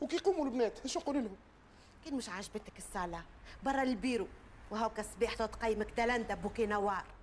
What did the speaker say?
وكيقوموا البنات اش نقول لهم كان مش عاجبتك الصاله برا البيرو وهاو كصبيح تقيمك تلندا بوكينوار